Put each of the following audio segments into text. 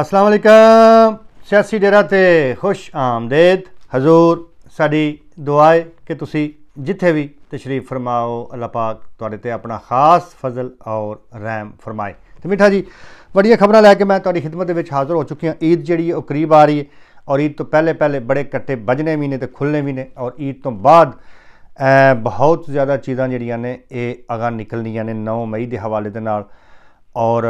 ਅਸਲਾਮ ਅਲੈਕਮ ਸਿਆਸੀ ਡੇਰਾ ਤੇ ਖੁਸ਼ ਆਮਦੇਦ ਹਜ਼ੂਰ ਸਾਡੀ ਦੁਆ ਹੈ ਕਿ ਤੁਸੀਂ ਜਿੱਥੇ ਵੀ ਤਸ਼ਰੀਫ ਫਰਮਾਓ ਅੱਲਾਹ ਪਾਕ ਤੁਹਾਡੇ ਤੇ ਆਪਣਾ ਖਾਸ ਫਜ਼ਲ ਔਰ ਰਹਿਮ ਫਰਮਾਏ ਤੇ ਮਿੱਠਾ ਜੀ ਵੱਡੀਆਂ ਖਬਰਾਂ ਲੈ ਕੇ ਮੈਂ ਤੁਹਾਡੀ ਖidmat ਦੇ ਵਿੱਚ ਹਾਜ਼ਰ ਹੋ ਚੁੱਕੀ ਹਾਂ ਈਦ ਜਿਹੜੀ ਹੈ ਉਹ ਕਰੀਬ ਆ ਰਹੀ ਹੈ ਔਰ ਈਦ ਤੋਂ ਪਹਿਲੇ ਪਹਿਲੇ ਬੜੇ ਕੱਟੇ ਵੱਜਨੇ ਵੀ ਨੇ ਤੇ ਖੁੱਲਨੇ ਵੀ ਨੇ ਔਰ ਈਦ ਤੋਂ ਬਾਅਦ ਬਹੁਤ ਜ਼ਿਆਦਾ ਚੀਜ਼ਾਂ ਜਿਹੜੀਆਂ ਨੇ ਇਹ ਅਗਾ ਨਿਕਲਣੀਆਂ ਨੇ 9 ਮਈ ਦੇ ਹਵਾਲੇ ਦੇ ਨਾਲ ਔਰ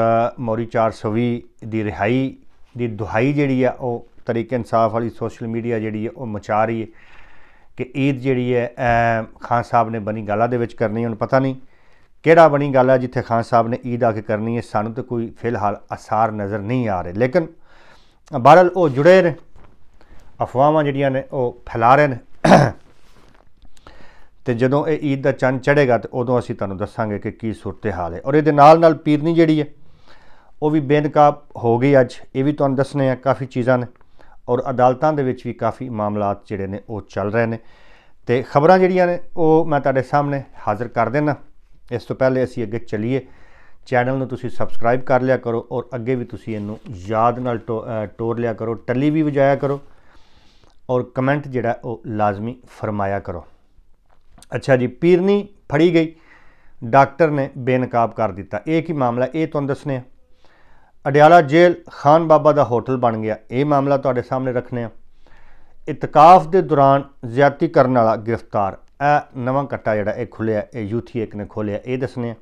ਮੌਰੀ 420 ਦੀ ਰਿਹਾਈ ਦੀ ਦੁਹਾਈ ਜਿਹੜੀ ਆ ਉਹ ਤਰੀਕੇ ਇਨਸਾਫ ਵਾਲੀ ਸੋਸ਼ਲ ਮੀਡੀਆ ਜਿਹੜੀ ਆ ਉਹ ਮਚਾ ਰਹੀ ਹੈ ਕਿ ਈਦ ਜਿਹੜੀ ਹੈ ਖਾਨ ਸਾਹਿਬ ਨੇ ਬਣੀ ਗਾਲਾ ਦੇ ਵਿੱਚ ਕਰਨੀ ਹੁਣ ਪਤਾ ਨਹੀਂ ਕਿਹੜਾ ਬਣੀ ਗੱਲ ਹੈ ਜਿੱਥੇ ਖਾਨ ਸਾਹਿਬ ਨੇ ਈਦ ਆ ਕੇ ਕਰਨੀ ਹੈ ਸਾਨੂੰ ਤਾਂ ਕੋਈ ਫਿਲਹਾਲ ਅਸਾਰ ਨਜ਼ਰ ਨਹੀਂ ਆ ਰਹੇ ਲੇਕਿਨ ਬਹਰਲ ਉਹ ਜੁੜੇ ਨੇ ਅਫਵਾਹਾਂ ਜਿਹੜੀਆਂ ਨੇ ਉਹ ਫੈਲਾ ਰਹੇ ਨੇ ਤੇ ਜਦੋਂ ਇਹ ਈਦ ਦਾ ਚੰਨ ਚੜੇਗਾ ਤੇ ਉਦੋਂ ਅਸੀਂ ਤੁਹਾਨੂੰ ਦੱਸਾਂਗੇ ਕਿ ਕੀ ਹਾਲ ਹੈ ਔਰ ਇਹਦੇ ਨਾਲ ਨਾਲ ਪੀਰਨੀ ਜਿਹੜੀ ਹੈ ਉਹ ਵੀ ਬੇਨਕਾਬ ਹੋ ਗਈ ਅੱਜ ਇਹ ਵੀ ਤੁਹਾਨੂੰ ਦੱਸਣੇ ਆ ਕਾਫੀ ਚੀਜ਼ਾਂ ਨੇ ਔਰ ਅਦਾਲਤਾਂ ਦੇ ਵਿੱਚ ਵੀ ਕਾਫੀ ਮਾਮਲਾਤ ਜਿਹੜੇ ਨੇ ਉਹ ਚੱਲ ਰਹੇ ਨੇ ਤੇ ਖਬਰਾਂ ਜਿਹੜੀਆਂ ਨੇ ਉਹ ਮੈਂ ਤੁਹਾਡੇ ਸਾਹਮਣੇ ਹਾਜ਼ਰ ਕਰ ਦੇਣਾ ਇਸ ਤੋਂ ਪਹਿਲੇ ਅਸੀਂ ਅੱਗੇ ਚੱਲੀਏ ਚੈਨਲ ਨੂੰ ਤੁਸੀਂ ਸਬਸਕ੍ਰਾਈਬ ਕਰ ਲਿਆ ਕਰੋ ਔਰ ਅੱਗੇ ਵੀ ਤੁਸੀਂ ਇਹਨੂੰ ਯਾਦ ਨਾਲ ਟੋਰ ਲਿਆ ਕਰੋ ਟੱਲੀ ਵੀ ਵਜਾਇਆ ਕਰੋ ਔਰ ਕਮੈਂਟ ਜਿਹੜਾ ਉਹ ਲਾਜ਼ਮੀ ਫਰਮਾਇਆ ਕਰੋ ਅੱਛਾ ਜੀ ਪੀਰਨੀ ਫੜੀ ਗਈ ਡਾਕਟਰ ਨੇ ਬੇਨਕਾਬ ਕਰ ਦਿੱਤਾ ਇਹ ਕੀ ਮਾਮਲਾ ਇਹ ਤੁਹਾਨੂੰ ਦੱਸਨੇ ਆ ਅਡਿਆਲਾ ਜੇਲ੍ਹ ਖਾਨ ਬਾਬਾ ਦਾ ਹੋਟਲ ਬਣ ਗਿਆ ਇਹ ਮਾਮਲਾ ਤੁਹਾਡੇ ਸਾਹਮਣੇ ਰੱਖਨੇ ਆ ਇਤਕਾਫ ਦੇ ਦੌਰਾਨ ਜ਼ਿਆਤੀ ਕਰਨ ਵਾਲਾ ਗ੍ਰਿਫਤਾਰ ਇਹ ਨਵਾਂ ਕੱਟਾ ਜਿਹੜਾ ਇਹ ਖੁੱਲਿਆ ਇਹ ਯੂਥੀ ਇੱਕ ਨੇ ਖੋਲਿਆ ਇਹ ਦੱਸਨੇ ਆ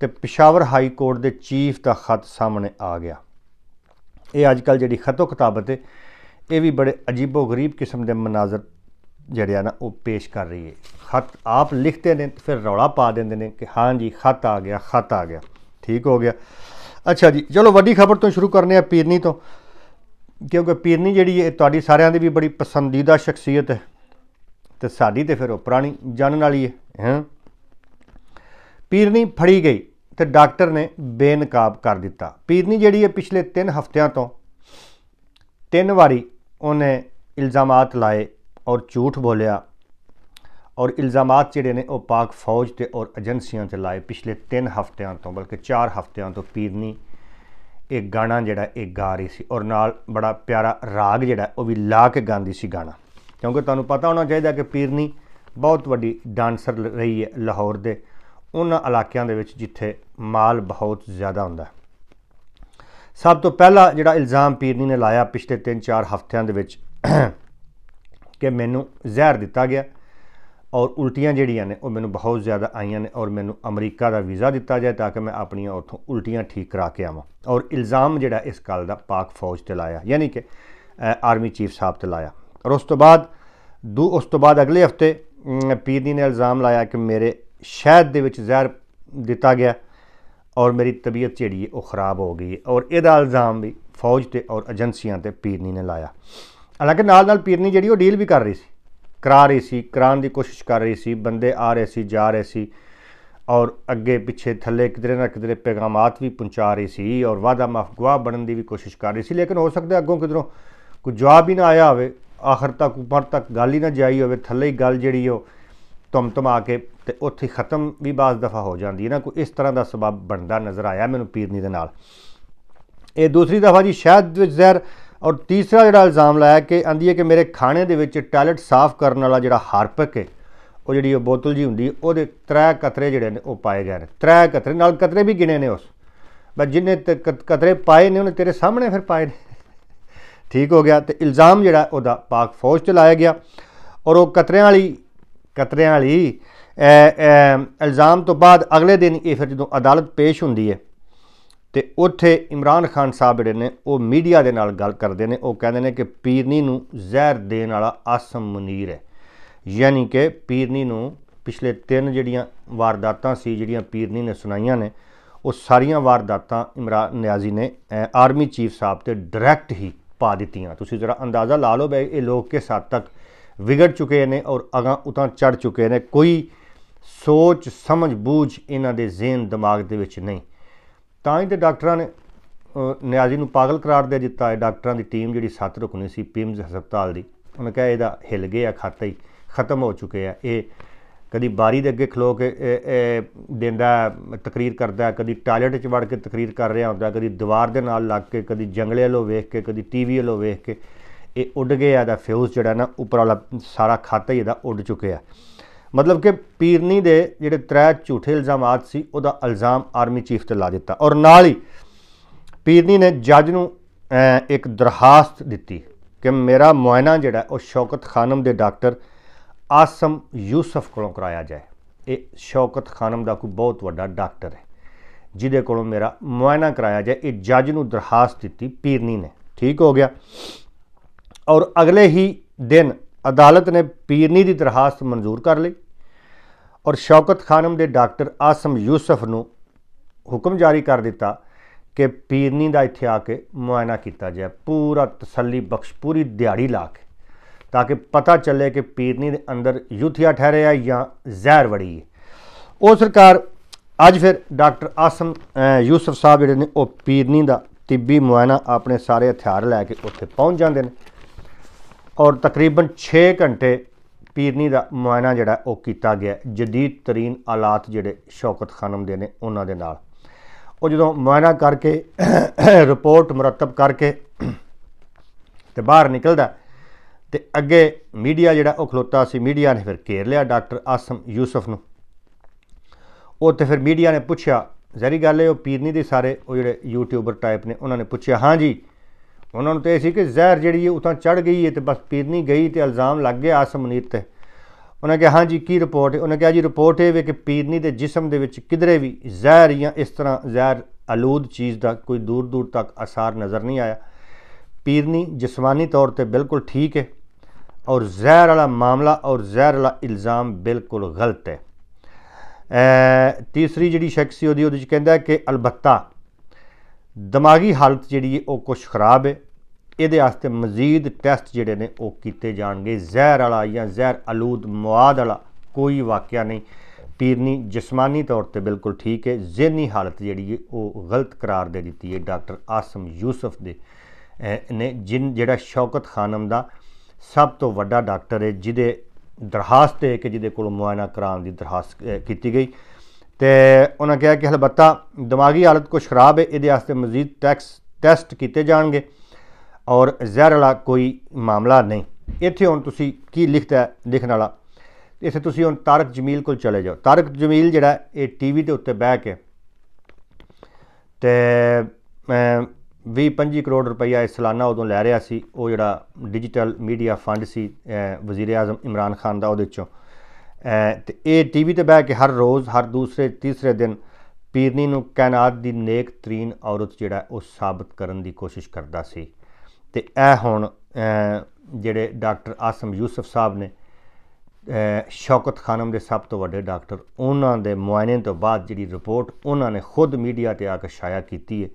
ਤੇ ਪਿਸ਼ਾਵਰ ਹਾਈ ਕੋਰਟ ਦੇ ਚੀਫ ਦਾ ਖਤ ਸਾਹਮਣੇ ਆ ਗਿਆ ਇਹ ਅੱਜ ਕੱਲ ਜਿਹੜੀ ਖਤੋ ਕਿਤਾਬਤ ਹੈ ਇਹ ਵੀ ਬੜੇ ਅਜੀਬੋ ਗਰੀਬ ਕਿਸਮ ਦੇ ਮਨਾਜ਼ਰ ਜਿਹੜੇ ਆ ਨਾ ਉਹ ਪੇਸ਼ ਕਰ ਰਹੀ ਹੈ ਖਤ ਆਪ ਲਿਖਦੇ ਨੇ ਫਿਰ ਰੌਲਾ ਪਾ ਦਿੰਦੇ ਨੇ ਕਿ ਹਾਂ ਜੀ ਖਤ ਆ ਗਿਆ ਖਤ ਆ ਗਿਆ ਠੀਕ ਹੋ ਗਿਆ ਅੱਛਾ ਜੀ ਚਲੋ ਵੱਡੀ ਖਬਰ ਤੋਂ ਸ਼ੁਰੂ ਕਰਨੇ ਆ ਪੀਰਨੀ ਤੋਂ ਕਿਉਂਕਿ ਪੀਰਨੀ ਜਿਹੜੀ ਹੈ ਤੁਹਾਡੀ ਸਾਰਿਆਂ ਦੀ ਵੀ ਬੜੀ ਪਸੰਦੀਦਾ ਸ਼ਖਸੀਅਤ ਹੈ ਤੇ ਸਾਡੀ ਤੇ ਫਿਰ ਉਹ ਪੁਰਾਣੀ ਜਾਣਨ ਵਾਲੀ ਹੈ ਹਾਂ ਪੀਰਨੀ ਫੜੀ ਗਈ ਤੇ ਡਾਕਟਰ ਨੇ ਬੇਨਕਾਬ ਕਰ ਦਿੱਤਾ ਪੀਰਨੀ ਜਿਹੜੀ ਹੈ ਪਿਛਲੇ 3 ਹਫ਼ਤਿਆਂ ਤੋਂ ਤਿੰਨ ਵਾਰੀ ਉਹਨੇ ਇਲਜ਼ਾਮਾਤ ਲਾਏ ਔਰ ਝੂਠ ਬੋਲਿਆ ਔਰ ਇਲਜ਼ਾਮਾਤ ਜਿਹੜੇ ਨੇ ਉਹ ਪਾਕ ਫੌਜ ਤੇ ਔਰ ਏਜੰਸੀਆਂ ਤੇ ਲਾਏ ਪਿਛਲੇ 3 ਹਫ਼ਤਿਆਂ ਤੋਂ ਬਲਕਿ 4 ਹਫ਼ਤਿਆਂ ਤੋਂ ਪੀਰਨੀ ਇੱਕ ਗਾਣਾ ਜਿਹੜਾ ਇਹ ਗਾ ਰਹੀ ਸੀ ਔਰ ਨਾਲ ਬੜਾ ਪਿਆਰਾ ਰਾਗ ਜਿਹੜਾ ਉਹ ਵੀ ਲਾ ਕੇ ਗਾਉਂਦੀ ਸੀ ਗਾਣਾ ਕਿਉਂਕਿ ਤੁਹਾਨੂੰ ਪਤਾ ਹੋਣਾ ਚਾਹੀਦਾ ਕਿ ਪੀਰਨੀ ਬਹੁਤ ਵੱਡੀ ਡਾਂਸਰ ਰਹੀ ਹੈ ਲਾਹੌਰ ਦੇ ਉਹਨਾਂ ਇਲਾਕਿਆਂ ਦੇ ਵਿੱਚ ਜਿੱਥੇ ਮਾਲ ਬਹੁਤ ਜ਼ਿਆਦਾ ਹੁੰਦਾ ਸਭ ਤੋਂ ਪਹਿਲਾ ਜਿਹੜਾ ਇਲਜ਼ਾਮ ਪੀਰਨੀ ਨੇ ਲਾਇਆ ਪਿਛਲੇ 3-4 ਹਫ਼ਤਿਆਂ ਦੇ ਵਿੱਚ ਕਿ ਮੈਨੂੰ ਜ਼ਹਿਰ ਦਿੱਤਾ ਗਿਆ ਔਰ ਉਲਟੀਆਂ ਜਿਹੜੀਆਂ ਨੇ ਉਹ ਮੈਨੂੰ ਬਹੁਤ ਜ਼ਿਆਦਾ ਆਈਆਂ ਨੇ ਔਰ ਮੈਨੂੰ ਅਮਰੀਕਾ ਦਾ ਵੀਜ਼ਾ ਦਿੱਤਾ ਜਾਏ ਤਾਂ ਕਿ ਮੈਂ ਆਪਣੀਆਂ ਉਥੋਂ ਉਲਟੀਆਂ ਠੀਕ ਕਰਾ ਕੇ ਆਵਾਂ ਔਰ ਇਲਜ਼ਾਮ ਜਿਹੜਾ ਇਸ ਗੱਲ ਦਾ ਪਾਕ ਫੌਜ ਤੇ ਲਾਇਆ ਯਾਨੀ ਕਿ ਆਰਮੀ ਚੀਫ ਸਾਹਿਬ ਤੇ ਲਾਇਆ ਔਰ ਉਸ ਤੋਂ ਬਾਅਦ ਦੂ ਉਸ ਤੋਂ ਬਾਅਦ ਅਗਲੇ ਹਫਤੇ ਪੀਦੀ ਨੇ ਇਲਜ਼ਾਮ ਲਾਇਆ ਕਿ ਮੇਰੇ ਸ਼ਹਿਦ ਦੇ ਵਿੱਚ ਜ਼ਹਿਰ ਦਿੱਤਾ ਗਿਆ ਔਰ ਮੇਰੀ ਤਬੀਅਤ ਜਿਹੜੀ ਉਹ ਖਰਾਬ ਹੋ ਗਈ ਔਰ ਇਹਦਾ ਇਲਜ਼ਾਮ ਵੀ ਫੌਜ ਤੇ ਔਰ ਏਜੰਸੀਆਂ ਤੇ ਪੀਰਨੀ ਨੇ ਲਾਇਆ ਹਾਲਾਂਕਿ ਨਾਲ ਨਾਲ ਪੀਰਨੀ ਜਿਹੜੀ ਉਹ ਡੀਲ ਵੀ ਕਰ ਰਹੀ ਸੀ ਕਰਾ ਰਹੀ ਸੀ ਕਰਾਣ ਦੀ ਕੋਸ਼ਿਸ਼ ਕਰ ਰਹੀ ਸੀ ਬੰਦੇ ਆ ਰਹੇ ਸੀ ਜਾ ਰਹੇ ਸੀ ਔਰ ਅੱਗੇ ਪਿੱਛੇ ਥੱਲੇ ਕਿਧਰੇ ਨਾ ਕਿਧਰੇ ਪੈਗਾਮਾਤ ਵੀ ਪਹੁੰਚਾ ਰਹੀ ਸੀ ਔਰ ਵਾਦਾ ਮਾਫ ਗਵਾਹ ਬਣਨ ਦੀ ਵੀ ਕੋਸ਼ਿਸ਼ ਕਰ ਰਹੀ ਸੀ ਲੇਕਿਨ ਹੋ ਸਕਦਾ ਅੱਗੋਂ ਕਿਧਰੋਂ ਕੋਈ ਜਵਾਬ ਹੀ ਨਾ ਆਇਆ ਹੋਵੇ ਆਖਰ ਤੱਕ ਉੱਪਰ ਤੱਕ ਗੱਲ ਹੀ ਨਾ ਜਾਈ ਹੋਵੇ ਥੱਲੇ ਹੀ ਗੱਲ ਜਿਹੜੀ ਉਹ ਤੁਮ ਆ ਕੇ ਤੇ ਉੱਥੇ ਖਤਮ ਵੀ ਬਾਜ਼ ਦਫਾ ਹੋ ਜਾਂਦੀ ਹੈ ਨਾ ਕੋਈ ਇਸ ਤਰ੍ਹਾਂ ਦਾ ਸਬਬ ਬਣਦਾ ਨਜ਼ਰ ਆਇਆ ਮੈਨੂੰ ਪੀਰਨੀ ਦੇ ਨਾਲ ਇਹ ਦੂਸਰੀ ਦਫਾ ਜੀ ਸ਼ਾਇਦ ਵਿੱਚ ਜ਼ਹਿਰ ਔਰ ਤੀਸਰਾ ਜਿਹੜਾ ਇਲਜ਼ਾਮ ਲਾਇਆ ਕਿ ਆਂਦੀ ਹੈ ਕਿ ਮੇਰੇ ਖਾਣੇ ਦੇ ਵਿੱਚ ਟਾਇਲਟ ਸਾਫ਼ ਕਰਨ ਵਾਲਾ ਜਿਹੜਾ ਹਾਰਪਿਕ ਹੈ ਉਹ ਜਿਹੜੀ ਉਹ ਬੋਤਲ ਜੀ ਹੁੰਦੀ ਉਹਦੇ ਤਰੇ ਕਤਰੇ ਜਿਹੜੇ ਨੇ ਉਹ ਪਾਏ ਗਏ ਨੇ ਤਰੇ ਕਤਰੇ ਨਾਲ ਕਤਰੇ ਵੀ ਗਿਣੇ ਨੇ ਉਸ ਬਸ ਜਿੰਨੇ ਕਤਰੇ ਪਾਏ ਨੇ ਉਹਨੇ ਤੇਰੇ ਸਾਹਮਣੇ ਫਿਰ ਪਾਏ ਨੇ ਠੀਕ ਹੋ ਗਿਆ ਤੇ ਇਲਜ਼ਾਮ ਜਿਹੜਾ ਉਹਦਾ ਪਾਕ ਫੌਜ ਤੇ ਲਾਇਆ ਗਿਆ ਔਰ ਉਹ ਕਤਰਿਆਂ ਵਾਲੀ ਕਤਰਿਆਂ ਵਾਲੀ ਇਲਜ਼ਾਮ ਤੋਂ ਬਾਅਦ ਅਗਲੇ ਦਿਨ ਇਹ ਫਿਰ ਜਦੋਂ ਅਦਾਲਤ ਪੇਸ਼ ਹੁੰਦੀ ਹੈ ਤੇ ਉੱਥੇ ਇਮਰਾਨ ਖਾਨ ਸਾਹਿਬ ਜਿਹੜੇ ਨੇ ਉਹ ਮੀਡੀਆ ਦੇ ਨਾਲ ਗੱਲ ਕਰਦੇ ਨੇ ਉਹ ਕਹਿੰਦੇ ਨੇ ਕਿ ਪੀਰਨੀ ਨੂੰ ਜ਼ਹਿਰ ਦੇਣ ਵਾਲਾ ਆਸਮ ਮਨੀਰ ਹੈ ਯਾਨੀ ਕਿ ਪੀਰਨੀ ਨੂੰ ਪਿਛਲੇ ਤਿੰਨ ਜਿਹੜੀਆਂ ਵਾਰਦਾਤਾਂ ਸੀ ਜਿਹੜੀਆਂ ਪੀਰਨੀ ਨੇ ਸੁਣਾਈਆਂ ਨੇ ਉਹ ਸਾਰੀਆਂ ਵਾਰਦਾਤਾਂ ਇਮਰਾਨ ਨਿਆਜ਼ੀ ਨੇ ਆਰਮੀ ਚੀਫ ਸਾਹਿਬ ਤੇ ਡਾਇਰੈਕਟ ਹੀ ਪਾ ਦਿੱਤੀਆਂ ਤੁਸੀਂ ਜ਼ਰਾ ਅੰਦਾਜ਼ਾ ਲਾ ਲਓ ਬਈ ਇਹ ਲੋਕ ਕੇ ਹੱਦ ਤੱਕ ਵਿਗੜ ਚੁਕੇ ਨੇ ਔਰ ਅਗਾ ਉਤਾਂ ਚੜ ਚੁਕੇ ਨੇ ਕੋਈ ਸੋਚ ਸਮਝ ਬੂਝ ਇਹਨਾਂ ਦੇ ਜ਼ਿਹਨ ਦਿਮਾਗ ਦੇ ਵਿੱਚ ਨਹੀਂ ਤਾਂ ਹੀ ਤੇ ਡਾਕਟਰਾਂ ਨੇ ਨਿਆਜ਼ੀ ਨੂੰ ਪਾਗਲ ਕਰਾਰ ਦੇ ਦਿੱਤਾ ਹੈ ਡਾਕਟਰਾਂ ਦੀ ਟੀਮ ਜਿਹੜੀ ਸੱਤ ਰੁਕਣੀ ਸੀ ਪਿਮਸ ਹਸਪਤਾਲ ਦੀ ਉਹਨੇ ਕਿਹਾ ਇਹਦਾ ਹਿਲ ਗਿਆ ਖਾਤਾ ਹੀ ਖਤਮ ਹੋ ਚੁੱਕੇ ਆ ਇਹ ਕਦੀ ਬਾਰੀ ਦੇ ਅੱਗੇ ਖਲੋ ਕੇ ਦਿੰਦਾ ਤਕਰੀਰ ਕਰਦਾ ਕਦੀ ਟਾਇਲਟ 'ਚ ਵੜ ਕੇ ਤਕਰੀਰ ਕਰ ਰਿਹਾ ਹੁੰਦਾ ਕਦੀ ਦੀਵਾਰ ਦੇ ਨਾਲ ਲੱਗ ਕੇ ਕਦੀ ਜੰਗਲੇ ਵੱਲੋਂ ਵੇਖ ਕੇ ਕਦੀ ਟੀਵੀ ਵੱਲੋਂ ਵੇਖ ਕੇ ਇਹ ਉੱਡ ਗਿਆ ਦਾ ਫਿਊਜ਼ ਜਿਹੜਾ ਨਾ ਉੱਪਰ ਵਾਲਾ ਸਾਰਾ ਖਾਤਾ ਹੀ ਇਹਦਾ ਉੱਡ ਚੁੱਕਿਆ ਮਤਲਬ ਕਿ ਪੀਰਨੀ ਦੇ ਜਿਹੜੇ ਤਰੇ ਝੂਠੇ ਇਲਜ਼ਾਮਾਤ ਸੀ ਉਹਦਾ ਇਲਜ਼ਾਮ ਆਰਮੀ ਚੀਫ ਤੇ ਲਾ ਦਿੱਤਾ ਔਰ ਨਾਲ ਹੀ ਪੀਰਨੀ ਨੇ ਜੱਜ ਨੂੰ ਇੱਕ ਦਰਖਾਸਤ ਦਿੱਤੀ ਕਿ ਮੇਰਾ ਮੁਆਇਨਾ ਜਿਹੜਾ ਉਹ ਸ਼ੌਕਤ ਖਾਨਮ ਦੇ ਡਾਕਟਰ ਆਸਮ ਯੂਸਫ ਕੋਲੋਂ ਕਰਾਇਆ ਜਾਏ ਇਹ ਸ਼ੌਕਤ ਖਾਨਮ ਦਾ ਕੋਈ ਬਹੁਤ ਵੱਡਾ ਡਾਕਟਰ ਹੈ ਜਿਹਦੇ ਕੋਲੋਂ ਮੇਰਾ ਮੁਆਇਨਾ ਕਰਾਇਆ ਜਾਏ ਇਹ ਜੱਜ ਨੂੰ ਦਰਖਾਸਤ ਦਿੱਤੀ ਪੀਰਨੀ ਨੇ ਠੀਕ ਹੋ ਗਿਆ ਔਰ ਅਗਲੇ ਹੀ ਦਿਨ ਅਦਾਲਤ ਨੇ ਪੀਰਨੀ ਦੀ ਦਰਖਾਸਤ ਮਨਜ਼ੂਰ ਕਰ ਲਈ ਔਰ ਸ਼ੌਕਤ ਖਾਨਮ ਦੇ ਡਾਕਟਰ ਆਸਮ ਯੂਸਫ ਨੂੰ ਹੁਕਮ ਜਾਰੀ ਕਰ ਦਿੱਤਾ ਕਿ ਪੀਰਨੀ ਦਾ ਇੱਥੇ ਆ ਕੇ ਮੁਆਇਨਾ ਕੀਤਾ ਜਾਏ ਪੂਰਾ ਤਸੱਲੀ ਬਖਸ਼ ਪੂਰੀ ਦਿਹਾੜੀ ਲਾ ਕੇ ਤਾਂ ਕਿ ਪਤਾ ਚੱਲੇ ਕਿ ਪੀਰਨੀ ਦੇ ਅੰਦਰ ਯੂਥੀਆ ਠਹਿਰਿਆ ਜਾਂ ਜ਼ਹਿਰ ਵੜੀ ਹੈ ਉਹ ਸਰਕਾਰ ਅੱਜ ਫਿਰ ਡਾਕਟਰ ਆਸਮ ਯੂਸਫ ਸਾਹਿਬ ਜਿਹੜੇ ਨੇ ਉਹ ਪੀਰਨੀ ਦਾ ਤਿੱਬੀ ਮੁਆਇਨਾ ਆਪਣੇ ਸਾਰੇ ਹਥਿਆਰ ਲੈ ਕੇ ਉੱਥੇ ਪਹੁੰਚ ਜਾਂਦੇ ਨੇ ਔਰ ਤਕਰੀਬਨ 6 ਘੰਟੇ ਪੀਰਨੀ ਦਾ ਮੁਆਇਨਾ ਜਿਹੜਾ ਉਹ ਕੀਤਾ ਗਿਆ ਜਦੀਦ ਤਰੀਨ ਹਾਲਾਤ ਜਿਹੜੇ ਸ਼ੌਕਤ ਖਾਨਮ ਦੇ ਨੇ ਉਹਨਾਂ ਦੇ ਨਾਲ ਉਹ ਜਦੋਂ ਮੁਆਇਨਾ ਕਰਕੇ ਰਿਪੋਰਟ ਮਰਤਬ ਕਰਕੇ ਤੇ ਬਾਹਰ ਨਿਕਲਦਾ ਤੇ ਅੱਗੇ ਮੀਡੀਆ ਜਿਹੜਾ ਉਹ ਖਲੋਤਾ ਸੀ ਮੀਡੀਆ ਨੇ ਫਿਰ ਘੇਰ ਲਿਆ ਡਾਕਟਰ ਆਸਮ ਯੂਸਫ ਨੂੰ ਉਹ ਤੇ ਫਿਰ ਮੀਡੀਆ ਨੇ ਪੁੱਛਿਆ ਜ਼ਰੀ ਗੱਲ ਹੈ ਉਹ ਪੀਰਨੀ ਦੇ ਸਾਰੇ ਉਹ ਜਿਹੜੇ ਯੂਟਿਊਬਰ ਟਾਈਪ ਨੇ ਉਹਨਾਂ ਨੇ ਪੁੱਛਿਆ ਹਾਂ ਜੀ उन्होंने तो यह जहर जी उतना चढ़ गई है तो बस पीरनी गई तो इल्जाम लग गया आसम मुनीत उन्हें कहा हाँ जी की रिपोर्ट है उन्हें कहा जी रिपोर्ट है कि पीरनी के जिसम किधरे भी जहर या इस तरह जहर आलूद चीज़ का कोई दूर दूर तक आसार नज़र नहीं आया पीरनी जिसमानी तौर पर बिल्कुल ठीक है और जहर आला मामला और जहर आला इल्जाम बिल्कुल गलत है ए, तीसरी जी शख्स कहें कि अलबत्ता ਦਿਮਾਗੀ ਹਾਲਤ ਜਿਹੜੀ ਹੈ ਉਹ ਕੁਝ ਖਰਾਬ ਹੈ ਇਹਦੇ ਵਾਸਤੇ ਮਜ਼ੀਦ ਟੈਸਟ ਜਿਹੜੇ ਨੇ ਉਹ ਕੀਤੇ ਜਾਣਗੇ ਜ਼ਹਿਰ ਵਾਲਾ ਜਾਂ ਜ਼ਹਿਰ ਅਲੂਦ ਮਵਾਦ ਵਾਲਾ ਕੋਈ ਵਾਕਿਆ ਨਹੀਂ ਪੀਰਨੀ ਜਿਸਮਾਨੀ ਤੌਰ ਤੇ ਬਿਲਕੁਲ ਠੀਕ ਹੈ ਜ਼ਿਹਨੀ ਹਾਲਤ ਜਿਹੜੀ ਹੈ ਉਹ ਗਲਤ ਕਰਾਰ ਦੇ ਦਿੱਤੀ ਹੈ ਡਾਕਟਰ ਆਸਮ ਯੂਸਫ ਦੇ ਨੇ ਜਿਨ ਜਿਹੜਾ ਸ਼ੌਕਤ ਖਾਨਮ ਦਾ ਸਭ ਤੋਂ ਵੱਡਾ ਡਾਕਟਰ ਹੈ ਜਿਹਦੇ ਦਰਖਾਸਤ ਹੈ ਕਿ ਜਿਹਦੇ ਕੋਲ ਮੁਆਇਨਾ ਕਰਾਉਣ ਦੀ ਦਰਖਾਸਤ ਕੀਤੀ ਗਈ ਤੇ ਉਹਨਾਂ ਕਿਹਾ ਕਿ ਹਲਬੱਤਾ ਦਿਮਾਗੀ ਹਾਲਤ ਕੁਝ ਖਰਾਬ ਹੈ ਇਹਦੇ ਵਾਸਤੇ ਮਜ਼ੀਦ ਟੈਕਸ ਟੈਸਟ ਕੀਤੇ ਜਾਣਗੇ ਔਰ ਜ਼ਹਿਰ ਵਾਲਾ ਕੋਈ ਮਾਮਲਾ ਨਹੀਂ ਇੱਥੇ ਹੁਣ ਤੁਸੀਂ ਕੀ ਲਿਖਦਾ ਲਿਖਣ ਵਾਲਾ ਇੱਥੇ ਤੁਸੀਂ ਹੁਣ ਤਾਰਕ ਜਮੀਲ ਕੋਲ ਚਲੇ ਜਾਓ ਤਾਰਕ ਜਮੀਲ ਜਿਹੜਾ ਇਹ ਟੀਵੀ ਦੇ ਉੱਤੇ ਬਹਿ ਕੇ ਤੇ ਮੈਂ 25 ਕਰੋੜ ਰੁਪਈਆ ਇਸ ਸਾਲਾਨਾ ਉਦੋਂ ਲੈ ਰਿਹਾ ਸੀ ਉਹ ਜਿਹੜਾ ਡਿਜੀਟਲ ਮੀਡੀਆ ਫੰਡ ਸੀ ਵਜ਼ੀਰ ਆਜ਼ਮ ਇਮਰਾਨ ਖਾਨ ਦਾ ਉਹਦੇ ਚੋਂ ਤੇ ਇਹ ਟੀਵੀ ਤੇ ਬਹਿ ਕੇ ਹਰ ਰੋਜ਼ ਹਰ ਦੂਸਰੇ ਤੀਸਰੇ ਦਿਨ ਪੀਰਨੀ ਨੂੰ ਕਾਇਨਾਤ ਦੀ ਨੇਕ ਤਰੀਨ ਔਰਤ ਜਿਹੜਾ ਉਹ ਸਾਬਤ ਕਰਨ ਦੀ ਕੋਸ਼ਿਸ਼ ਕਰਦਾ ਸੀ ਤੇ ਇਹ ਹੁਣ ਜਿਹੜੇ ਡਾਕਟਰ ਆਸਮ ਯੂਸਫ ਸਾਹਿਬ ਨੇ ਸ਼ੌਕਤ ਖਾਨਮ ਦੇ ਸਭ ਤੋਂ ਵੱਡੇ ਡਾਕਟਰ ਉਹਨਾਂ ਦੇ ਮੁਆਇਨੇ ਤੋਂ ਬਾਅਦ ਜਿਹੜੀ ਰਿਪੋਰਟ ਉਹਨਾਂ ਨੇ ਖੁਦ ਮੀਡੀਆ ਤੇ ਆ ਕੇ ਸ਼ਾਇਆ ਕੀਤੀ ਹੈ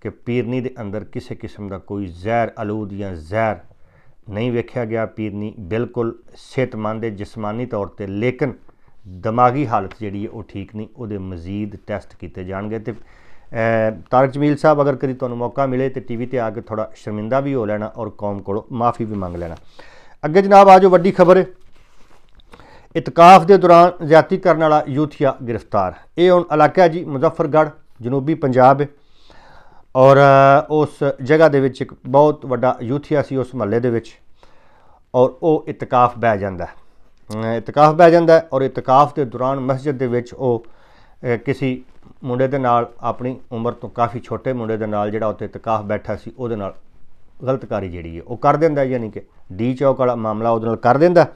ਕਿ ਪੀਰਨੀ ਦੇ ਅੰਦਰ ਕਿਸੇ ਕਿਸਮ ਦਾ ਕੋਈ ਜ਼ਹਿਰ ਅਲੂਦ ਜਾਂ ਜ਼ਹਿਰ ਨਹੀਂ ਵੇਖਿਆ ਗਿਆ ਪੀਰਨੀ ਬਿਲਕੁਲ ਸਿਹਤਮੰਦ ਹੈ ਜਿਸਮਾਨੀ ਤੌਰ ਤੇ ਲੇਕਿਨ ਦਿਮਾਗੀ ਹਾਲਤ ਜਿਹੜੀ ਹੈ ਉਹ ਠੀਕ ਨਹੀਂ ਉਹਦੇ ਮਜ਼ੀਦ ਟੈਸਟ ਕੀਤੇ ਜਾਣਗੇ ਤੇ ਤਾਰਕ ਜਮੀਲ ਸਾਹਿਬ ਅਗਰ ਕਦੀ ਤੁਹਾਨੂੰ ਮੌਕਾ ਮਿਲੇ ਤੇ ਟੀਵੀ ਤੇ ਆ ਕੇ ਥੋੜਾ ਸ਼ਰਮਿੰਦਾ ਵੀ ਹੋ ਲੈਣਾ ਔਰ ਕੌਮ ਕੋਲੋਂ ਮਾਫੀ ਵੀ ਮੰਗ ਲੈਣਾ ਅੱਗੇ ਜਨਾਬ ਆਜੋ ਵੱਡੀ ਖਬਰ ਹੈ ਇਤਕਾਫ ਦੇ ਦੌਰਾਨ ਜ਼ਿਆਤੀ ਕਰਨ ਵਾਲਾ ਯੂਥੀਆ ਗ੍ਰਿਫਤਾਰ ਇਹ ਹੁਣ ਇਲਾਕਾ ਜੀ ਮੁਜ਼ੱਫਰਗੜ੍ਹ ਜਨੂਬੀ ਪੰਜਾਬ ਹੈ ਔਰ ਉਸ ਜਗ੍ਹਾ ਦੇ ਵਿੱਚ ਇੱਕ ਬਹੁਤ ਵੱਡਾ ਯੂਥੀਆ ਸੀ ਉਸ ਮਹੱਲੇ ਦੇ ਵਿੱਚ ਔਰ ਉਹ ਇਤਕਾਫ ਬਹਿ ਜਾਂਦਾ ਇਤਕਾਫ ਬਹਿ ਜਾਂਦਾ ਔਰ ਇਤਕਾਫ ਦੇ ਦੌਰਾਨ ਮਸਜਿਦ ਦੇ ਵਿੱਚ ਉਹ ਕਿਸੇ ਮੁੰਡੇ ਦੇ ਨਾਲ ਆਪਣੀ ਉਮਰ ਤੋਂ ਕਾਫੀ ਛੋਟੇ ਮੁੰਡੇ ਦੇ ਨਾਲ ਜਿਹੜਾ ਉੱਥੇ ਇਤਕਾਫ ਬੈਠਾ ਸੀ ਉਹਦੇ ਨਾਲ ਗਲਤਕਾਰੀ ਜਿਹੜੀ ਹੈ ਉਹ ਕਰ ਦਿੰਦਾ ਯਾਨੀ ਕਿ ਡੀ ਚੌਕ ਵਾਲਾ ਮਾਮਲਾ ਉਹਦੇ ਨਾਲ ਕਰ ਦਿੰਦਾ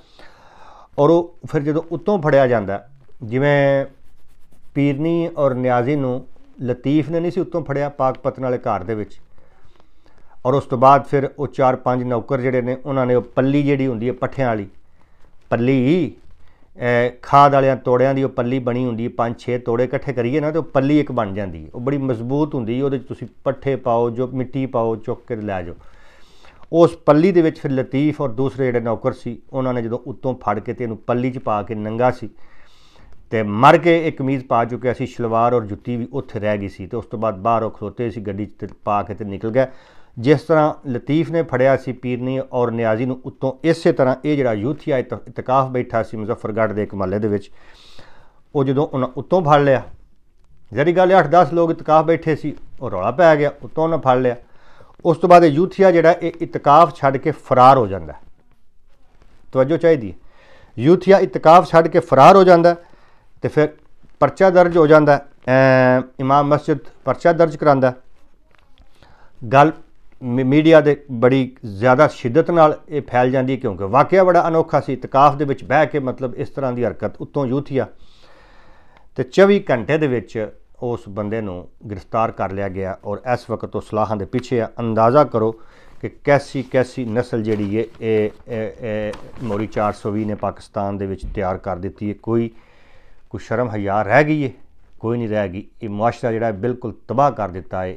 ਔਰ ਉਹ ਫਿਰ ਜਦੋਂ ਉੱਤੋਂ ਫੜਿਆ ਜਾਂਦਾ ਜਿਵੇਂ ਪੀਰਨੀ ਔਰ ਨਿਆਜ਼ੀ ਨੂੰ ਲਤੀਫ ਨੇ ਨਹੀਂ ਸੀ ਉੱਤੋਂ ਫੜਿਆ ਪਾਕ ਪਤਨ ਵਾਲੇ ਘਰ ਦੇ ਵਿੱਚ ਔਰ ਉਸ ਤੋਂ ਬਾਅਦ ਫਿਰ ਉਹ ਚਾਰ ਪੰਜ ਨੌਕਰ ਜਿਹੜੇ ਨੇ ਉਹਨਾਂ ਨੇ ਉਹ ਪੱਲੀ ਜਿਹੜੀ ਹੁੰਦੀ ਹੈ ਪੱਠਿਆਂ ਵਾਲੀ ਪੱਲੀ ਖਾਦ ਵਾਲਿਆਂ ਤੋੜਿਆਂ ਦੀ ਉਹ ਪੱਲੀ ਬਣੀ ਹੁੰਦੀ ਹੈ ਪੰਜ ਛੇ ਤੋੜੇ ਇਕੱਠੇ ਕਰੀਏ ਨਾ ਤੇ ਉਹ ਪੱਲੀ ਇੱਕ ਬਣ ਜਾਂਦੀ ਹੈ ਉਹ ਬੜੀ ਮਜ਼ਬੂਤ ਹੁੰਦੀ ਹੈ ਉਹਦੇ ਵਿੱਚ ਤੁਸੀਂ ਪੱਠੇ ਪਾਓ ਜੋ ਮਿੱਟੀ ਪਾਓ ਚੁੱਕ ਕੇ ਲੈ ਜਾਓ ਉਸ ਪੱਲੀ ਦੇ ਵਿੱਚ ਫਿਰ ਲਤੀਫ ਔਰ ਦੂਸਰੇ ਜਿਹੜੇ ਨੌਕਰ ਸੀ ਉਹਨਾਂ ਨੇ ਜਦੋਂ ਉੱਤੋਂ ਫੜ ਕੇ ਤੇ ਇਹਨੂੰ ਪੱਲੀ 'ਚ ਪਾ ਕੇ ਨੰਗਾ ਸੀ ਤੇ ਮਰ ਕੇ ਇੱਕ ਕਮੀਜ਼ ਪਾ ਚੁੱਕਿਆ ਸੀ ਸ਼ਲਵਾਰ ਔਰ ਜੁੱਤੀ ਵੀ ਉੱਥੇ ਰਹਿ ਗਈ ਸੀ ਤੇ ਉਸ ਤੋਂ ਬਾਅਦ ਬਾਹਰ ਉਹ ਖਲੋਤੇ ਸੀ ਗੱਡੀ 'ਚ ਪਾ ਕੇ ਤੇ ਨਿਕਲ ਗਿਆ ਜਿਸ ਤਰ੍ਹਾਂ ਲਤੀਫ ਨੇ ਫੜਿਆ ਸੀ ਪੀਰਨੀ ਔਰ ਨਿਆਜ਼ੀ ਨੂੰ ਉੱਤੋਂ ਇਸੇ ਤਰ੍ਹਾਂ ਇਹ ਜਿਹੜਾ ਯੂਥੀਆ ਇਤਕਾਫ ਬੈਠਾ ਸੀ ਮੁਜ਼ਫਰਗੜ੍ਹ ਦੇ ਇੱਕ ਮਹੱਲੇ ਦੇ ਵਿੱਚ ਉਹ ਜਦੋਂ ਉਹਨਾਂ ਉੱਤੋਂ ਫੜ ਲਿਆ ਜਿਹੜੀ ਗੱਲ 8-10 ਲੋਕ ਇਤਕਾਫ ਬੈਠੇ ਸੀ ਉਹ ਰੌਲਾ ਪੈ ਗਿਆ ਉੱਤੋਂ ਉਹਨਾਂ ਫੜ ਲਿਆ ਉਸ ਤੋਂ ਬਾਅਦ ਇਹ ਯੂਥੀਆ ਜਿਹੜਾ ਇਹ ਇਤਕਾਫ ਛੱਡ ਕੇ ਫਰਾਰ ਹੋ ਜਾਂਦਾ ਤਵੱਜੋ ਚਾਹੀਦੀ ਯੂਥੀਆ ਇਤਕਾਫ ਛੱਡ ਕੇ ਫਰਾਰ ਹੋ ਜਾਂਦਾ ਤੇ ਫਿਰ ਪਰਚਾ ਦਰਜ ਹੋ ਜਾਂਦਾ ਇਮਾਮ ਮਸਜਿਦ ਪਰਚਾ ਦਰਜ ਕਰਾਂਦਾ ਗੱਲ ਮੀਡੀਆ ਦੇ ਬੜੀ ਜ਼ਿਆਦਾ ਸ਼ਿੱਦਤ ਨਾਲ ਇਹ ਫੈਲ ਜਾਂਦੀ ਕਿਉਂਕਿ ਵਾਕਿਆ ਬੜਾ ਅਨੋਖਾ ਸੀ ਇਤਕਾਫ ਦੇ ਵਿੱਚ ਬਹਿ ਕੇ ਮਤਲਬ ਇਸ ਤਰ੍ਹਾਂ ਦੀ ਹਰਕਤ ਉੱਤੋਂ ਯੂਥੀਆ ਤੇ 24 ਘੰਟੇ ਦੇ ਵਿੱਚ ਉਸ ਬੰਦੇ ਨੂੰ ਗ੍ਰਿਫਤਾਰ ਕਰ ਲਿਆ ਗਿਆ ਔਰ ਇਸ ਵਕਤ ਉਹ ਸਲਾਹਾਂ ਦੇ ਪਿੱਛੇ ਆ ਅੰਦਾਜ਼ਾ ਕਰੋ ਕਿ ਕੈਸੀ ਕੈਸੀ نسل ਜਿਹੜੀ ਇਹ ਮੋਰੀ 420 ਨੇ ਪਾਕਿਸਤਾਨ ਦੇ ਵਿੱਚ ਤਿਆਰ ਕਰ ਦਿੱਤੀ ਹੈ ਕੋਈ ਕੋਈ ਸ਼ਰਮ ਹਿਆ ਰਹਿ ਗਈ ਏ ਕੋਈ ਨਹੀਂ ਰਹਿ ਗਈ ਇਹ ਮੁਆਸ਼ਰਾ ਜਿਹੜਾ ਬਿਲਕੁਲ ਤਬਾਹ ਕਰ ਦਿੱਤਾ ਏ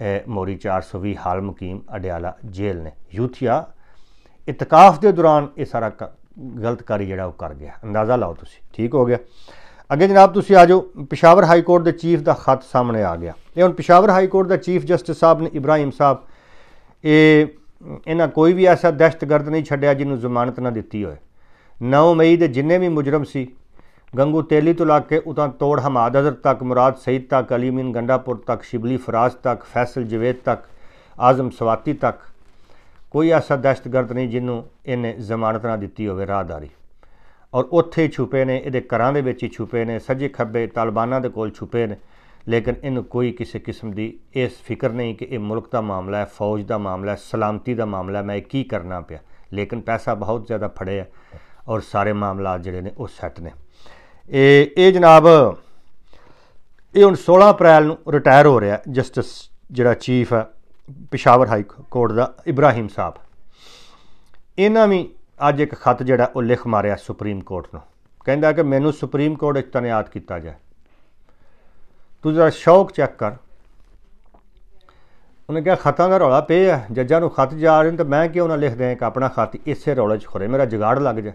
ਇਹ ਮੋਰੀ 420 ਹਾਲ ਮੁਕੀਮ ਅਡਿਆਲਾ ਜੇਲ੍ਹ ਨੇ ਯੂਥੀਆ ਇਤਕਾਫ ਦੇ ਦੌਰਾਨ ਇਹ ਸਾਰਾ ਗਲਤਕਾਰੀ ਜਿਹੜਾ ਉਹ ਕਰ ਗਿਆ ਅੰਦਾਜ਼ਾ ਲਾਓ ਤੁਸੀਂ ਠੀਕ ਹੋ ਗਿਆ ਅੱਗੇ ਜਨਾਬ ਤੁਸੀਂ ਆਜੋ ਪਿਸ਼ਾਵਰ ਹਾਈ ਕੋਰਟ ਦੇ ਚੀਫ ਦਾ ਖਤ ਸਾਹਮਣੇ ਆ ਗਿਆ ਇਹ ਹੁਣ ਪਿਸ਼ਾਵਰ ਹਾਈ ਕੋਰਟ ਦਾ ਚੀਫ ਜਸਟਿਸ ਸਾਹਿਬ ਨੇ ਇਬਰਾਹਿਮ ਸਾਹਿਬ ਇਹ ਇਹਨਾਂ ਕੋਈ ਵੀ ਐਸਾ ਦਹਿਸ਼ਤਗਰਦ ਨਹੀਂ ਛੱਡਿਆ ਜਿਹਨੂੰ ਜ਼ਮਾਨਤ ਨਾ ਦਿੱਤੀ ਹੋਏ 9 ਮਈ ਦੇ ਜਿੰਨੇ ਵੀ ਮੁਜਰਮ ਸੀ गंगू तेली तो के ਤੋੜ ਹਮਾਦ हमाद ਤੱਕ ਮੁਰਾਦ ਸੈਦ ਤੱਕ ਅਲੀ ਮੀਨ ਗੰਡਾਪੁਰ ਤੱਕ ਸ਼ਿਬਲੀ ਫਰਾਜ਼ ਤੱਕ ਫੈਸਲ ਜਵੇਦ ਤੱਕ ਆਜ਼ਮ ਸਵਾਤੀ ਤੱਕ ਕੋਈ ਐਸਾ ਦਸ਼ਤਗਰਦ ਨਹੀਂ ਜਿਹਨੂੰ ਇਹਨੇ ਜ਼ਮਾਨਤ ਨਾ ਦਿੱਤੀ ਹੋਵੇ ਰਾਹਦਾਰੀ ਔਰ ਉੱਥੇ ਛੁਪੇ ਨੇ ਇਹਦੇ ਘਰਾਂ ਦੇ ਵਿੱਚ ਹੀ ਛੁਪੇ ਨੇ ਸੱਜੇ ਖੱਬੇ ਤਾਲਬਾਨਾਂ ਦੇ ਕੋਲ ਛੁਪੇ ਨੇ ਲੇਕਿਨ ਇਹਨੂੰ ਕੋਈ ਕਿਸੇ ਕਿਸਮ ਦੀ ਇਸ ਫਿਕਰ ਨਹੀਂ ਕਿ ਇਹ ਮੁਲਕ ਦਾ ਮਾਮਲਾ ਹੈ ਫੌਜ ਦਾ ਮਾਮਲਾ ਹੈ ਸਲਾਮਤੀ ਦਾ ਮਾਮਲਾ ਹੈ ਮੈਂ ਕੀ ਕਰਨਾ ਪਿਆ ਲੇਕਿਨ ਪੈਸਾ ਬਹੁਤ ਜ਼ਿਆਦਾ ਫੜਿਆ ਔਰ ਸਾਰੇ ਮਾਮਲੇ ਜਿਹੜੇ ਨੇ ਉਹ ਸੈੱਟ ਨੇ ਇਹ ਇਹ ਜਨਾਬ ਇਹ ਹੁਣ 16 ਅਪ੍ਰੈਲ ਨੂੰ ਰਿਟਾਇਰ ਹੋ ਰਿਹਾ ਜਸਟਿਸ ਜਿਹੜਾ ਚੀਫ ਹੈ ਪਿਸ਼ਾਵਰ ਹਾਈ ਕੋਰਟ ਦਾ ਇਬਰਾਹਿਮ ਸਾਹਿਬ ਇਹਨਾਂ ਵੀ ਅੱਜ ਇੱਕ ਖਤ ਜਿਹੜਾ ਉਹ ਲਿਖ ਮਾਰਿਆ ਸੁਪਰੀਮ ਕੋਰਟ ਨੂੰ ਕਹਿੰਦਾ ਕਿ ਮੈਨੂੰ ਸੁਪਰੀਮ ਕੋਰਟ ਇੱਕ ਤਨਿਆਦ ਕੀਤਾ ਜਾਏ ਤੂੰ ਜਰਾ ਸ਼ੌਕ ਚੈੱਕ ਕਰ ਉਹਨੇ ਕਿਹਾ ਖਤਾਂ ਦਾ ਰੌਲਾ ਆ ਜੱਜਾਂ ਨੂੰ ਖਤ ਜਾ ਰਹੇ ਨੇ ਤਾਂ ਮੈਂ ਕਿਉਂ ਨਾ ਲਿਖ ਦਿਆਂ ਕਿ ਆਪਣਾ ਖਤ ਇਸੇ ਰੌਲੇ 'ਚ ਖੁਰੇ ਮੇਰਾ ਜਗਾੜ ਲੱਗ ਜਾ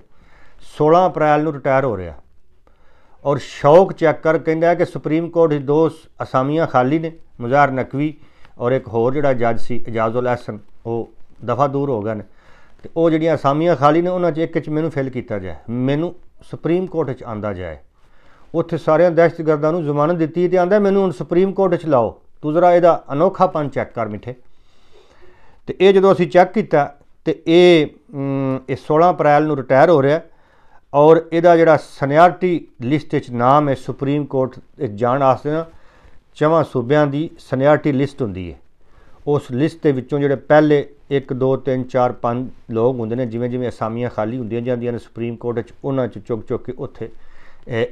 16 ਅਪ੍ਰੈਲ ਨੂੰ ਰਿਟਾਇਰ ਹੋ ਰਿਹਾ ਔਰ ਸ਼ੌਕ ਚੱਕਰ ਕਹਿੰਦਾ ਕਿ ਸੁਪਰੀਮ ਕੋਰਟ ਦੇ ਦੋ ਅਸਾਮੀਆਂ ਖਾਲੀ ਨੇ ਮੁਜ਼ਾਹਰ ਨਕਵੀ ਔਰ ਇੱਕ ਹੋਰ ਜਿਹੜਾ ਜੱਜ ਸੀ ਇਜਾਜ਼ੁਲ ਹਸਨ ਉਹ ਦਫਾ ਦੂਰ ਹੋ ਗਏ ਨੇ ਤੇ ਉਹ ਜਿਹੜੀਆਂ ਅਸਾਮੀਆਂ ਖਾਲੀ ਨੇ ਉਹਨਾਂ 'ਚ ਇੱਕ 'ਚ ਮੈਨੂੰ ਫਿਲ ਕੀਤਾ ਜਾਏ ਮੈਨੂੰ ਸੁਪਰੀਮ ਕੋਰਟ 'ਚ ਆਂਦਾ ਜਾਏ ਉੱਥੇ ਸਾਰਿਆਂ ਦਹਿਸ਼ਤਗਰਦਾਂ ਨੂੰ ਜ਼ਮਾਨਤ ਦਿੱਤੀ ਤੇ ਆਂਦਾ ਮੈਨੂੰ ਹੁਣ ਸੁਪਰੀਮ ਕੋਰਟ 'ਚ ਲਾਓ ਤੂੰ ਜ਼ਰਾ ਇਹਦਾ ਅਨੋਖਾਪਨ ਚੈੱਕ ਕਰ ਮਿੱਠੇ ਤੇ ਇਹ ਜਦੋਂ ਅਸੀਂ ਚੈੱਕ ਕੀਤਾ ਤੇ ਇਹ ਇਹ 16 ਅਪ੍ਰੈਲ ਨੂੰ ਰਿਟਾਇਰ ਹੋ ਰਿਹਾ ਔਰ ਇਹਦਾ ਜਿਹੜਾ ਸਨਿਆਰਟੀ ਲਿਸਟ ਵਿੱਚ ਨਾਮ ਹੈ ਸੁਪਰੀਮ ਕੋਰਟ ਦੇ ਜਾਣ ਆਸਤੇ ਨਾ ਚਵਾਂ ਸੂਬਿਆਂ ਦੀ ਸਨਿਆਰਟੀ ਲਿਸਟ ਹੁੰਦੀ ਹੈ ਉਸ ਲਿਸਟ ਦੇ ਵਿੱਚੋਂ ਜਿਹੜੇ ਪਹਿਲੇ 1 2 3 4 5 ਲੋਕ ਹੁੰਦੇ ਨੇ ਜਿਵੇਂ ਜਿਵੇਂ ਅਸਾਮੀਆਂ ਖਾਲੀ ਹੁੰਦੀਆਂ ਜਾਂਦੀਆਂ ਨੇ ਸੁਪਰੀਮ ਕੋਰਟ ਵਿੱਚ ਉਹਨਾਂ ਚ ਚੁੱਕ ਚੁੱਕ ਕੇ ਉੱਥੇ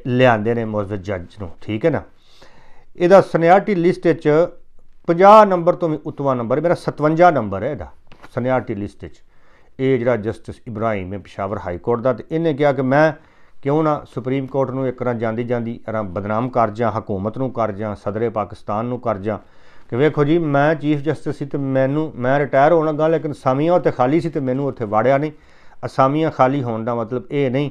ਲਿਆਂਦੇ ਨੇ ਮੌਜੂਦ ਜੱਜ ਨੂੰ ਠੀਕ ਹੈ ਨਾ ਇਹਦਾ ਸਨਿਆਰਟੀ ਲਿਸਟ ਵਿੱਚ 50 ਨੰਬਰ ਤੋਂ ਵੀ ਉਤਵਾ ਨੰਬਰ ਮੇਰਾ 57 ਨੰਬਰ ਹੈ ਇਹਦਾ ਸਨਿਆਰਟੀ ਲਿਸਟ ਵਿੱਚ ਇਹ ਜਿਹੜਾ ਜਸਟਿਸ ਇਬਰਾਹੀਮ ਹੈ ਪਸ਼ਾਵਰ ਹਾਈ ਕੋਰਟ ਦਾ ਤੇ ਇਹਨੇ ਕਿਹਾ ਕਿ ਮੈਂ ਕਿਉਂ ਨਾ ਸੁਪਰੀਮ ਕੋਰਟ ਨੂੰ ਇੱਕ ਰਾਂ ਜਾਂਦੀ ਜਾਂਦੀ ਰਾਂ ਬਦਨਾਮ ਕਰ ਜਾਂ ਹਕੂਮਤ ਨੂੰ ਕਰ ਜਾਂ ਸਦਰੇ ਪਾਕਿਸਤਾਨ ਨੂੰ ਕਰ ਜਾਂ ਕਿ ਵੇਖੋ ਜੀ ਮੈਂ ਚੀਫ ਜਸਟਿਸ ਸੀ ਤੇ ਮੈਨੂੰ ਮੈਂ ਰਿਟਾਇਰ ਹੋਣ ਲੱਗਾ ਲੇਕਿਨ ਸਾਮੀਆਂ ਉੱਥੇ ਖਾਲੀ ਸੀ ਤੇ ਮੈਨੂੰ ਉੱਥੇ ਵਾੜਿਆ ਨਹੀਂ ਅਸਾਮੀਆਂ ਖਾਲੀ ਹੋਣ ਦਾ ਮਤਲਬ ਇਹ ਨਹੀਂ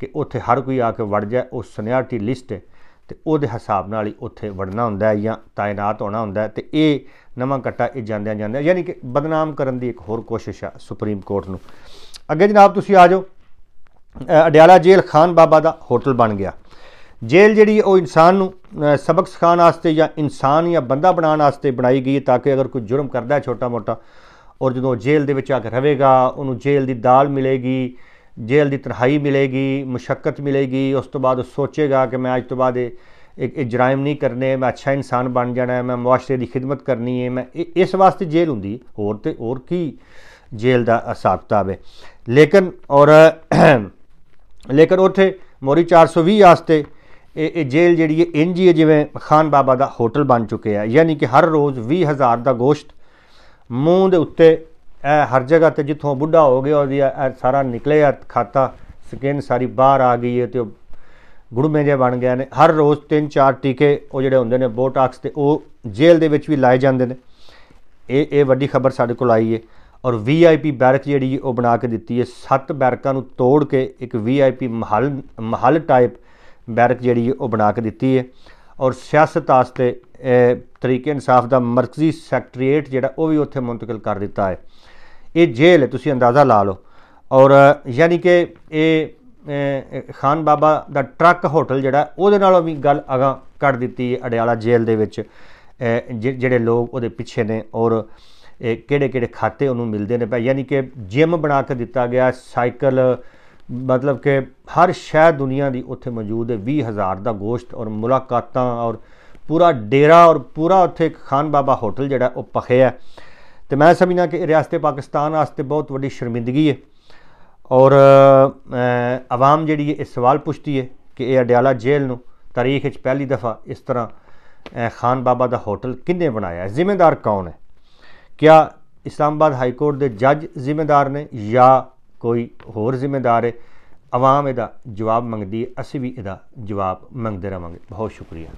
ਕਿ ਉੱਥੇ ਹਰ ਕੋਈ ਆ ਕੇ ਵੜ ਜਾਏ ਉਹ ਸਨਿਆਰਟੀ ਲਿਸਟ ਹੈ ਤੇ ਉਹਦੇ ਹਿਸਾਬ ਨਾਲ ਹੀ ਉੱਥੇ ਵੜਨਾ ਹੁੰਦਾ ਹੈ ਜਾਂ ਤਾਇਨਾਤ ਹੋਣਾ ਹੁੰਦਾ ਹੈ ਤੇ ਇਹ ਨਵਾਂ ਕੱਟਾ ਇਹ ਜਾਂਦਿਆਂ ਜਾਂਦਿਆਂ ਯਾਨੀ ਕਿ ਬਦਨਾਮ ਕਰਨ ਦੀ ਇੱਕ ਹੋਰ ਕੋਸ਼ਿਸ਼ ਆ ਸੁਪਰੀਮ ਕੋਰਟ ਨੂੰ ਅੱਗੇ ਜਨਾਬ ਤੁਸੀਂ ਆ ਜਾਓ ਅਡਿਆਲਾ ਜੇਲ੍ਹ ਖਾਨ ਬਾਬਾ ਦਾ ਹੋਟਲ ਬਣ ਗਿਆ ਜੇਲ੍ਹ ਜਿਹੜੀ ਉਹ ਇਨਸਾਨ ਨੂੰ ਸਬਕ ਸਿਖਾਉਣ ਵਾਸਤੇ ਜਾਂ ਇਨਸਾਨ ਜਾਂ ਬੰਦਾ ਬਣਾਉਣ ਵਾਸਤੇ ਬਣਾਈ ਗਈ ਹੈ ਤਾਂ ਕਿ ਅਗਰ ਕੋਈ ਜੁਰਮ ਕਰਦਾ ਹੈ ਛੋਟਾ ਮੋਟਾ ਔਰ ਜਦੋਂ ਜੇਲ੍ਹ ਦੇ ਵਿੱਚ ਆ ਕੇ ਰਹੇਗਾ ਉਹਨੂੰ ਜੇਲ੍ਹ ਦੀ ਦਾਲ ਮਿਲੇਗੀ ਜੇਲ੍ਹ ਦੀ ਤਰਹਾਈ ਮਿਲੇਗੀ ਮੁਸ਼ਕਲ ਮਿਲੇਗੀ ਉਸ ਤੋਂ ਬਾਅਦ ਸੋਚੇਗਾ ਕਿ ਮੈਂ ਅੱਜ ਤੋਂ ਬਾਅਦ ਇੱਕ ਜਰਾਇਮ ਨਹੀਂ ਕਰਨੇ ਮੈਂ ਅੱਛਾ ਇਨਸਾਨ ਬਣ ਜਾਣਾ ਹੈ ਮੈਂ ਮੁਆਸ਼ਰੇ ਦੀ ਖidmat ਕਰਨੀ ਹੈ ਮੈਂ ਇਸ ਵਾਸਤੇ ਜੇਲ੍ਹ ਹੁੰਦੀ ਹੋਰ ਤੇ ਹੋਰ ਕੀ ਜੇਲ੍ਹ ਦਾ ਹਿਸਾਬ ਹੈ ਲੇਕਿਨ ਔਰ ਲੇਕਿਨ ਉੱਥੇ ਮੋਰੀ 420 ਵਾਸਤੇ ਇਹ ਜੇਲ ਜਿਹੜੀ ਹੈ ਇੰਜੀ ਹੈ ਜਿਵੇਂ ਖਾਨ ਬਾਬਾ ਦਾ ਹੋਟਲ ਬਣ ਚੁੱਕਿਆ ਹੈ ਯਾਨੀ ਕਿ ਹਰ ਰੋਜ਼ 20000 ਦਾ ਗੋਸ਼ਤ ਮੂੰਹ ਦੇ ਉੱਤੇ ਇਹ ਹਰ ਜਗ੍ਹਾ ਤੇ ਜਿੱਥੋਂ ਬੁੱਢਾ ਹੋ ਗਿਆ ਉਹਦੀ ਸਾਰਾ ਨਿਕਲੇ ਖਾਤਾ ਸਕਿਨ ਸਾਰੀ ਬਾਹਰ ਆ ਗਈ ਹੈ ਤੇ ਗੁੜਮੇ ਜੇ ਬਣ ਗਏ ਨੇ ਹਰ ਰੋਜ਼ 3-4 ਟੀਕੇ ਉਹ ਜਿਹੜੇ ਹੁੰਦੇ ਨੇ ਬੋਟਾਕਸ ਤੇ ਉਹ ਜੇਲ੍ਹ ਦੇ ਵਿੱਚ ਵੀ ਲਾਏ ਜਾਂਦੇ ਨੇ ਇਹ ਇਹ ਵੱਡੀ ਖਬਰ ਸਾਡੇ ਕੋਲ ਆਈ ਹੈ ਔਰ ਵੀਆਈਪੀ ਬੈਰਕ ਜਿਹੜੀ ਉਹ ਬਣਾ ਕੇ ਦਿੱਤੀ ਹੈ ਸੱਤ ਬੈਰਕਾਂ ਨੂੰ ਤੋੜ ਕੇ ਇੱਕ ਵੀਆਈਪੀ ਮਹਲ ਮਹਲ ਟਾਈਪ ਬੈਰਕ ਜਿਹੜੀ ਉਹ ਬਣਾ ਕੇ ਦਿੱਤੀ ਹੈ ਔਰ ਸਿਆਸਤ ਆਸਤੇ ਤਰੀਕੇ ਇਨਸਾਫ ਦਾ ਮਰਕਜ਼ੀ ਸੈਕਟਰੀਏਟ ਜਿਹੜਾ ਉਹ ਵੀ ਉੱਥੇ ਮੁੰਤਕਿਲ ਕਰ ਦਿੱਤਾ ਹੈ ਇਹ ਜੇਲ ਹੈ ਤੁਸੀਂ ਅੰਦਾਜ਼ਾ ਲਾ ਲਓ ਔਰ ਯਾਨੀ ਕਿ ਇਹ ਖਾਨ ਬਾਬਾ ਦਾ ਟਰੱਕ ਹੋਟਲ ਜਿਹੜਾ ਉਹਦੇ ਨਾਲੋਂ ਵੀ ਗੱਲ ਅਗਾ ਕੱਢ ਦਿੱਤੀ ਹੈ ਅਡਿਆਲਾ ਜੇਲ ਦੇ ਵਿੱਚ ਜਿਹੜੇ ਲੋਕ ਉਹਦੇ ਪਿੱਛੇ ਨੇ ਔਰ ਕਿਹੜੇ ਕਿਹੜੇ ਖਾਤੇ ਉਹਨੂੰ ਮਿਲਦੇ ਨੇ ਪਏ ਯਾਨੀ ਕਿ ਜਿਮ ਬਣਾ ਕੇ ਦਿੱਤਾ ਗਿਆ ਸਾਈਕਲ ਮਤਲਬ ਕਿ ਹਰ ਸ਼ਹਿ ਦੁਨੀਆ ਦੀ ਉੱਥੇ ਮੌਜੂਦ ਹੈ 20000 ਦਾ ਗੋਸ਼ਟ ਔਰ ਮੁਲਾਕਾਤਾਂ ਔਰ ਪੂਰਾ ਡੇਰਾ ਔਰ ਪੂਰਾ ਉੱਥੇ ਇੱਕ ਖਾਨ ਬਾਬਾ ਹੋਟਲ ਜਿਹੜਾ ਉਹ ਪਖਿਆ ਤੇ ਮੈਂ ਸਮਝਣਾ ਕਿ ਰਿਆਸਤ ਪਾਕਿਸਤਾਨ ਵਾਸਤੇ ਬਹੁਤ ਵੱਡੀ ਸ਼ਰਮਿੰਦਗੀ ਹੈ ਔਰ ਆਵਾਮ ਜਿਹੜੀ ਇਹ ਸਵਾਲ ਪੁੱਛਦੀ ਹੈ ਕਿ ਇਹ ਅਡਿਆਲਾ ਜੇਲ੍ਹ ਨੂੰ ਤਾਰੀਖ ਵਿੱਚ ਪਹਿਲੀ ਦਫਾ ਇਸ ਤਰ੍ਹਾਂ ਖਾਨ ਬਾਬਾ ਦਾ ਹੋਟਲ ਕਿੰਨੇ ਬਣਾਇਆ ਜ਼ਿੰਮੇਦਾਰ ਕੌਣ ਹੈ ਕਿਆ ਇਸਲਾਮਾਬਾਦ ਹਾਈ ਕੋਰਟ ਦੇ ਜੱਜ ਜ਼ਿੰਮੇਦਾਰ ਨੇ ਜਾਂ ਕੋਈ ਹੋਰ ਜ਼ਿੰਮੇਦਾਰ ਹੈ ਆਵਾਮ ਇਹਦਾ ਜਵਾਬ ਮੰਗਦੀ ਹੈ ਅਸੀਂ ਵੀ ਇਹਦਾ ਜਵਾਬ ਮੰਗਦੇ ਰਵਾਂਗੇ ਬਹੁਤ ਸ਼ੁਕਰੀਆ